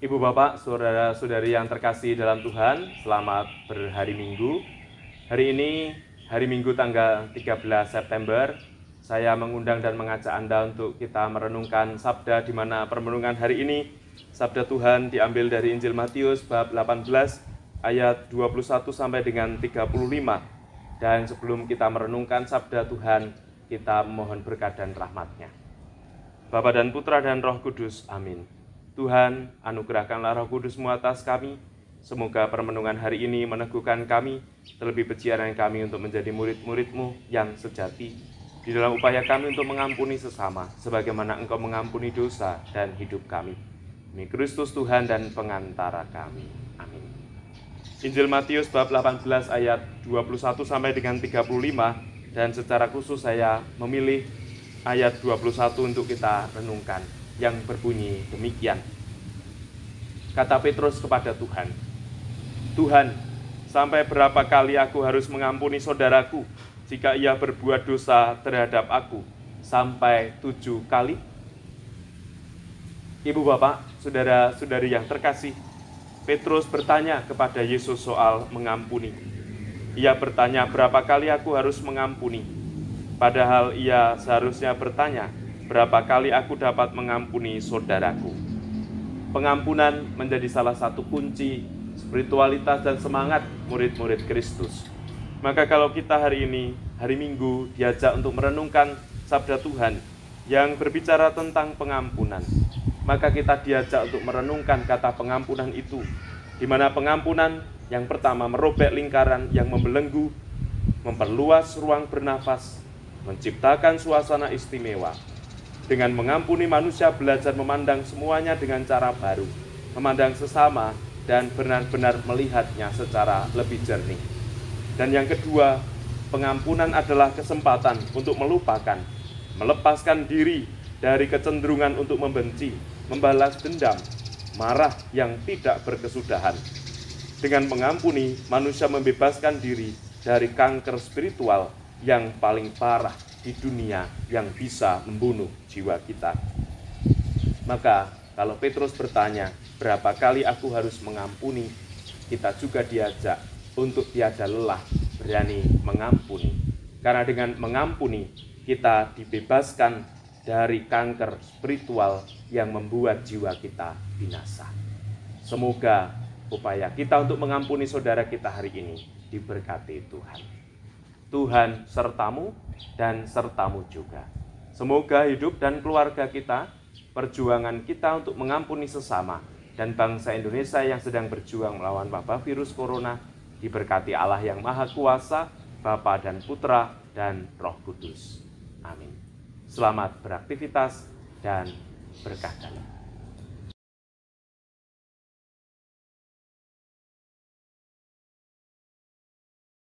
Ibu Bapak, saudara-saudari yang terkasih dalam Tuhan, selamat berhari Minggu. Hari ini, hari Minggu tanggal 13 September, saya mengundang dan mengajak Anda untuk kita merenungkan sabda di mana permenungan hari ini, sabda Tuhan diambil dari Injil Matius bab 18 ayat 21 sampai dengan 35. Dan sebelum kita merenungkan sabda Tuhan, kita mohon berkat dan rahmatnya. Bapa dan Putra dan Roh Kudus, amin. Tuhan, anugerahkanlah roh kudusmu atas kami, Semoga permenungan hari ini meneguhkan kami, terlebih pejiaran kami untuk menjadi murid-muridmu yang sejati. Di dalam upaya kami untuk mengampuni sesama, sebagaimana engkau mengampuni dosa dan hidup kami. Demi Kristus Tuhan dan pengantara kami. Amin. Injil Matius bab 18 ayat 21 sampai dengan 35 dan secara khusus saya memilih ayat 21 untuk kita renungkan yang berbunyi demikian. Kata Petrus kepada Tuhan, Tuhan, sampai berapa kali aku harus mengampuni saudaraku jika ia berbuat dosa terhadap aku? Sampai tujuh kali? Ibu bapak, saudara-saudari yang terkasih, Petrus bertanya kepada Yesus soal mengampuni. Ia bertanya, berapa kali aku harus mengampuni? Padahal ia seharusnya bertanya, berapa kali aku dapat mengampuni saudaraku. Pengampunan menjadi salah satu kunci spiritualitas dan semangat murid-murid Kristus. Maka kalau kita hari ini, hari Minggu, diajak untuk merenungkan sabda Tuhan yang berbicara tentang pengampunan, maka kita diajak untuk merenungkan kata pengampunan itu, di mana pengampunan yang pertama merobek lingkaran yang membelenggu, memperluas ruang bernafas, menciptakan suasana istimewa, dengan mengampuni manusia belajar memandang semuanya dengan cara baru, memandang sesama dan benar-benar melihatnya secara lebih jernih. Dan yang kedua, pengampunan adalah kesempatan untuk melupakan, melepaskan diri dari kecenderungan untuk membenci, membalas dendam, marah yang tidak berkesudahan. Dengan mengampuni, manusia membebaskan diri dari kanker spiritual yang paling parah di dunia yang bisa membunuh jiwa kita. Maka kalau Petrus bertanya, berapa kali aku harus mengampuni, kita juga diajak untuk tiada lelah berani mengampuni. Karena dengan mengampuni, kita dibebaskan dari kanker spiritual yang membuat jiwa kita binasa. Semoga upaya kita untuk mengampuni saudara kita hari ini diberkati Tuhan. Tuhan sertamu dan sertamu juga. Semoga hidup dan keluarga kita, perjuangan kita untuk mengampuni sesama, dan bangsa Indonesia yang sedang berjuang melawan wabah virus corona diberkati Allah yang Maha Kuasa, Bapa dan Putra dan Roh Kudus. Amin. Selamat beraktivitas dan berkah dalam.